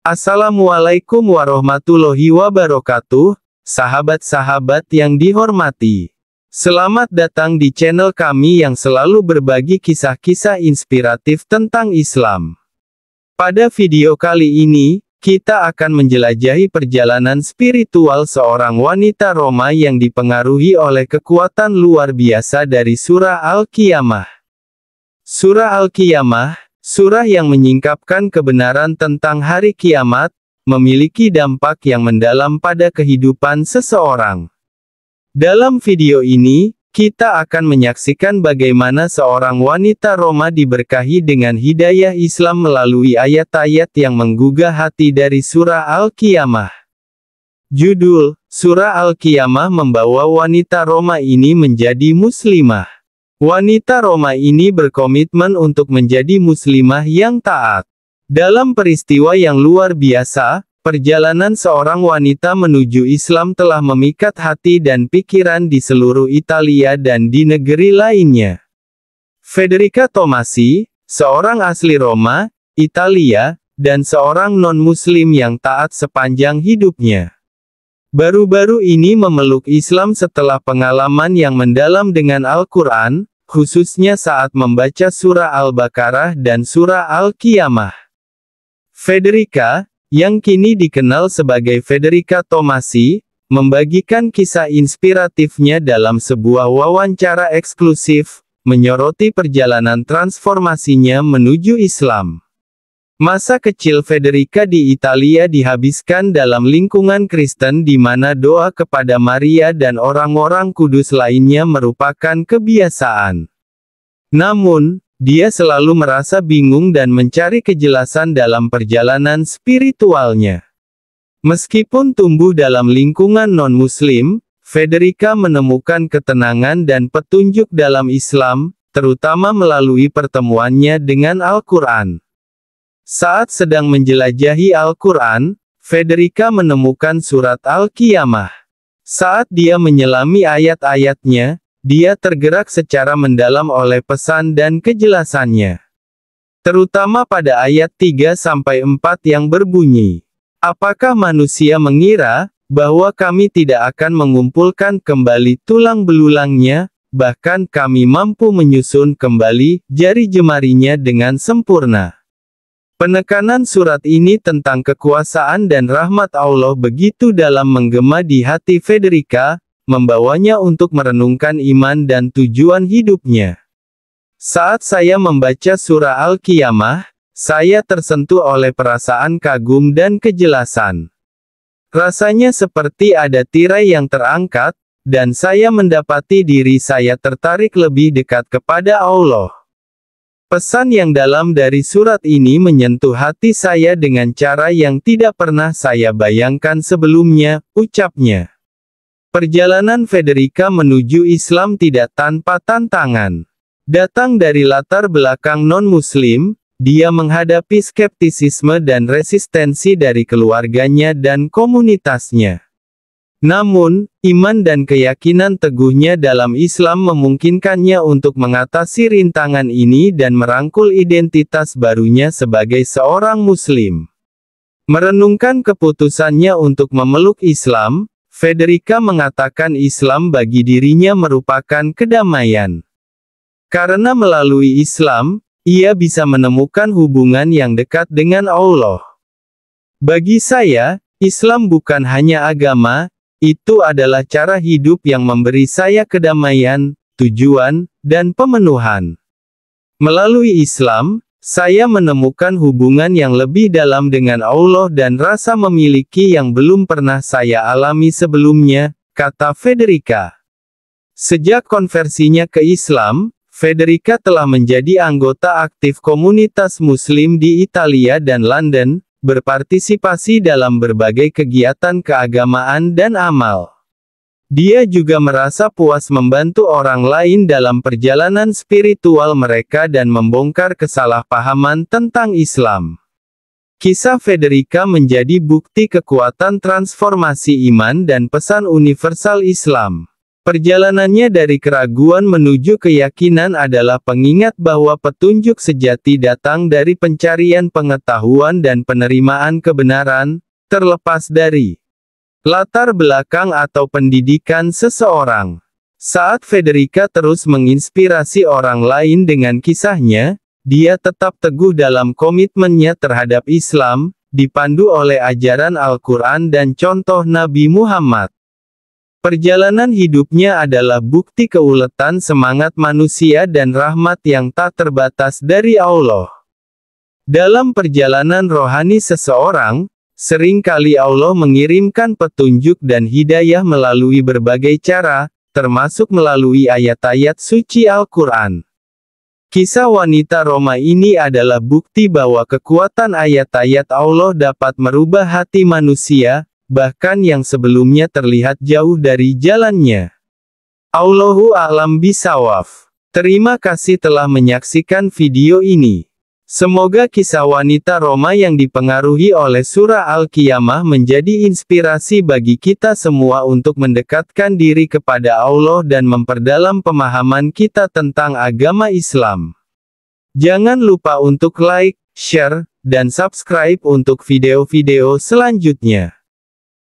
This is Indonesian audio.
Assalamualaikum warahmatullahi wabarakatuh, sahabat-sahabat yang dihormati. Selamat datang di channel kami yang selalu berbagi kisah-kisah inspiratif tentang Islam. Pada video kali ini, kita akan menjelajahi perjalanan spiritual seorang wanita Roma yang dipengaruhi oleh kekuatan luar biasa dari Surah Al-Qiyamah. Surah Al-Qiyamah, Surah yang menyingkapkan kebenaran tentang hari kiamat, memiliki dampak yang mendalam pada kehidupan seseorang. Dalam video ini, kita akan menyaksikan bagaimana seorang wanita Roma diberkahi dengan hidayah Islam melalui ayat-ayat yang menggugah hati dari Surah Al-Qiyamah. Judul, Surah Al-Qiyamah membawa wanita Roma ini menjadi muslimah. Wanita Roma ini berkomitmen untuk menjadi muslimah yang taat. Dalam peristiwa yang luar biasa, perjalanan seorang wanita menuju Islam telah memikat hati dan pikiran di seluruh Italia dan di negeri lainnya. Federica Tomasi, seorang asli Roma, Italia, dan seorang non-muslim yang taat sepanjang hidupnya. Baru-baru ini memeluk Islam setelah pengalaman yang mendalam dengan Al-Quran, khususnya saat membaca surah Al-Baqarah dan surah Al-Qiyamah. Federica, yang kini dikenal sebagai Federica Tomasi, membagikan kisah inspiratifnya dalam sebuah wawancara eksklusif, menyoroti perjalanan transformasinya menuju Islam. Masa kecil Federica di Italia dihabiskan dalam lingkungan Kristen di mana doa kepada Maria dan orang-orang kudus lainnya merupakan kebiasaan. Namun, dia selalu merasa bingung dan mencari kejelasan dalam perjalanan spiritualnya. Meskipun tumbuh dalam lingkungan non-muslim, Federica menemukan ketenangan dan petunjuk dalam Islam, terutama melalui pertemuannya dengan Al-Quran. Saat sedang menjelajahi Al-Quran, Federica menemukan surat Al-Qiyamah. Saat dia menyelami ayat-ayatnya, dia tergerak secara mendalam oleh pesan dan kejelasannya. Terutama pada ayat 3-4 yang berbunyi. Apakah manusia mengira, bahwa kami tidak akan mengumpulkan kembali tulang belulangnya, bahkan kami mampu menyusun kembali jari jemarinya dengan sempurna. Penekanan surat ini tentang kekuasaan dan rahmat Allah begitu dalam menggema di hati Federica, membawanya untuk merenungkan iman dan tujuan hidupnya. Saat saya membaca surah Al-Qiyamah, saya tersentuh oleh perasaan kagum dan kejelasan. Rasanya seperti ada tirai yang terangkat, dan saya mendapati diri saya tertarik lebih dekat kepada Allah. Pesan yang dalam dari surat ini menyentuh hati saya dengan cara yang tidak pernah saya bayangkan sebelumnya, ucapnya. Perjalanan Federica menuju Islam tidak tanpa tantangan. Datang dari latar belakang non-muslim, dia menghadapi skeptisisme dan resistensi dari keluarganya dan komunitasnya. Namun, iman dan keyakinan teguhnya dalam Islam memungkinkannya untuk mengatasi rintangan ini dan merangkul identitas barunya sebagai seorang Muslim. Merenungkan keputusannya untuk memeluk Islam, Federica mengatakan Islam bagi dirinya merupakan kedamaian. Karena melalui Islam, ia bisa menemukan hubungan yang dekat dengan Allah. Bagi saya, Islam bukan hanya agama, itu adalah cara hidup yang memberi saya kedamaian, tujuan, dan pemenuhan. Melalui Islam, saya menemukan hubungan yang lebih dalam dengan Allah dan rasa memiliki yang belum pernah saya alami sebelumnya, kata Federica. Sejak konversinya ke Islam, Federica telah menjadi anggota aktif komunitas Muslim di Italia dan London, berpartisipasi dalam berbagai kegiatan keagamaan dan amal. Dia juga merasa puas membantu orang lain dalam perjalanan spiritual mereka dan membongkar kesalahpahaman tentang Islam. Kisah Federica menjadi bukti kekuatan transformasi iman dan pesan universal Islam. Perjalanannya dari keraguan menuju keyakinan adalah pengingat bahwa petunjuk sejati datang dari pencarian pengetahuan dan penerimaan kebenaran, terlepas dari latar belakang atau pendidikan seseorang. Saat Federica terus menginspirasi orang lain dengan kisahnya, dia tetap teguh dalam komitmennya terhadap Islam, dipandu oleh ajaran Al-Quran dan contoh Nabi Muhammad. Perjalanan hidupnya adalah bukti keuletan semangat manusia dan rahmat yang tak terbatas dari Allah. Dalam perjalanan rohani seseorang, seringkali Allah mengirimkan petunjuk dan hidayah melalui berbagai cara, termasuk melalui ayat-ayat suci Al-Quran. Kisah wanita Roma ini adalah bukti bahwa kekuatan ayat-ayat Allah dapat merubah hati manusia, bahkan yang sebelumnya terlihat jauh dari jalannya. Allahu a'lam bisawaf. Terima kasih telah menyaksikan video ini. Semoga kisah wanita Roma yang dipengaruhi oleh surah Al-Qiyamah menjadi inspirasi bagi kita semua untuk mendekatkan diri kepada Allah dan memperdalam pemahaman kita tentang agama Islam. Jangan lupa untuk like, share, dan subscribe untuk video-video selanjutnya.